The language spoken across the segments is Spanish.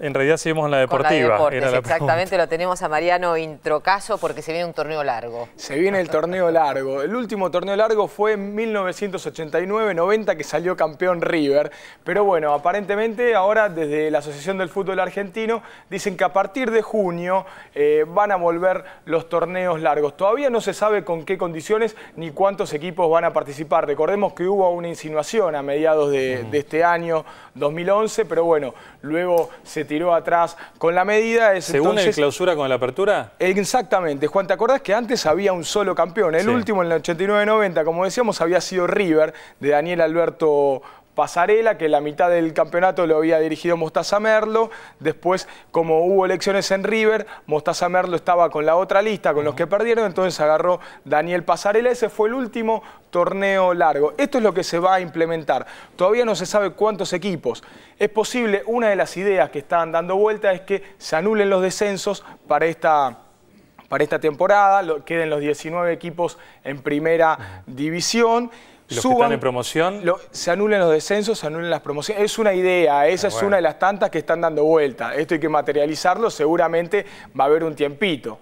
en realidad seguimos en la deportiva. exactamente, lo tenemos a Mariano Introcaso porque se viene un torneo largo. Se viene el torneo largo. El último torneo largo fue en 1989-90 que salió campeón River. Pero bueno, aparentemente ahora desde la Asociación del Fútbol Argentino dicen que a partir de junio eh, van a volver los torneos largos. Todavía no se sabe con qué condiciones ni cuántos equipos van a participar. Recordemos que hubo una insinuación a mediados de este año 2011, pero bueno, luego se tiró atrás con la medida. Es, ¿Se une clausura con la apertura? Exactamente. Juan, ¿te acordás que antes había un solo campeón? El último en el 89-90, como decíamos, había sido River, de Daniel Alberto pasarela, que la mitad del campeonato lo había dirigido Mostaza Merlo. Después, como hubo elecciones en River, Mostaza Merlo estaba con la otra lista, con los que perdieron, entonces agarró Daniel Pasarela. Ese fue el último torneo largo. Esto es lo que se va a implementar. Todavía no se sabe cuántos equipos. Es posible, una de las ideas que están dando vuelta es que se anulen los descensos para esta para esta temporada, queden los 19 equipos en primera división los suban, que están en promoción. se anulan los descensos, se anulen las promociones. Es una idea, ¿eh? esa ah, es una de las tantas que están dando vuelta. Esto hay que materializarlo, seguramente va a haber un tiempito.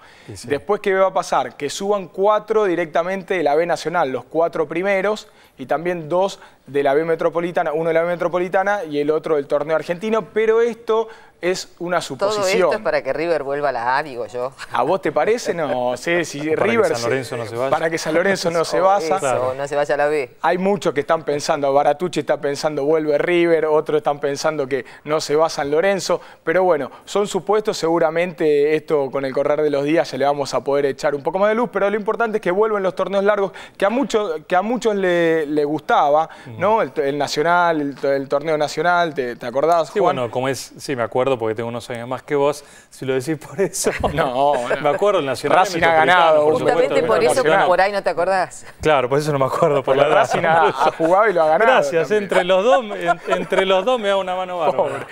Después, ¿qué va a pasar? Que suban cuatro directamente de la B Nacional, los cuatro primeros, y también dos de la B Metropolitana, uno de la B Metropolitana y el otro del torneo argentino, pero esto es una suposición. Todo esto es para que River vuelva a la A, digo yo. ¿A vos te parece? No sé si para River... Que San Lorenzo no se vaya. Para que San Lorenzo no se oh, vaya. no se vaya a la B. Hay muchos que están pensando, Baratucci está pensando vuelve River, otros están pensando que no se va San Lorenzo, pero bueno, son supuestos, seguramente esto con el correr de los días se le vamos a poder echar un poco más de luz, pero lo importante es que vuelven los torneos largos, que a muchos, que a muchos le, gustaba, ¿no? El, Nacional, el, Torneo Nacional, ¿te, acordás, bueno, como es, sí, me acuerdo porque tengo unos años más que vos, si lo decís por eso. No, me acuerdo el Nacional. Racing ha ganado. justamente por eso, por ahí no te acordás. Claro, por eso no me acuerdo. Por, la ha, jugado y lo ha ganado. Gracias, entre los, dos, entre los dos me da una mano bárbara.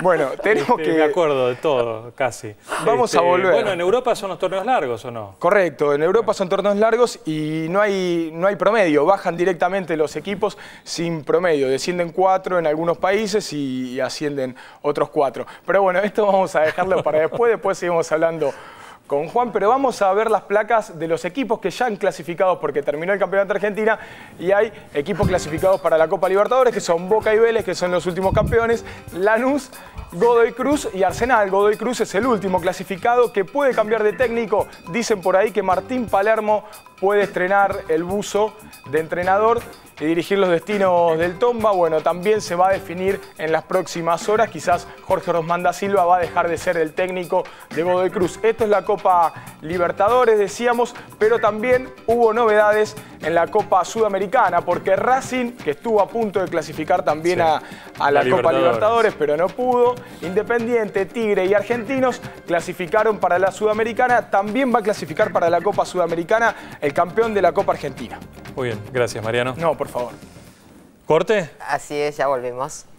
Bueno, tenemos este, que... Me acuerdo de todo, casi. Vamos a este, volver. Bueno, en Europa son los torneos largos, ¿o no? Correcto, en Europa son torneos largos y no hay, no hay promedio. Bajan directamente los equipos sin promedio. Descienden cuatro en algunos países y ascienden otros cuatro. Pero bueno, esto vamos a dejarlo para después, después seguimos hablando con Juan, pero vamos a ver las placas de los equipos que ya han clasificado porque terminó el Campeonato Argentina y hay equipos clasificados para la Copa Libertadores que son Boca y Vélez, que son los últimos campeones, Lanús, Godoy Cruz y Arsenal. Godoy Cruz es el último clasificado que puede cambiar de técnico. Dicen por ahí que Martín Palermo puede estrenar el buzo de entrenador y dirigir los destinos del Tomba. Bueno, también se va a definir en las próximas horas. Quizás Jorge Rosmanda Silva va a dejar de ser el técnico de Godoy Cruz. Esto es la Copa Libertadores, decíamos, pero también hubo novedades en la Copa Sudamericana, porque Racing, que estuvo a punto de clasificar también a, la, Copa Libertadores. pero no pudo, Independiente, Tigre y Argentinos clasificaron para la Sudamericana. También va a clasificar para la Copa Sudamericana campeón de la Copa Argentina. Muy bien, gracias Mariano. No, por favor. ¿Corte? Así es, ya volvemos.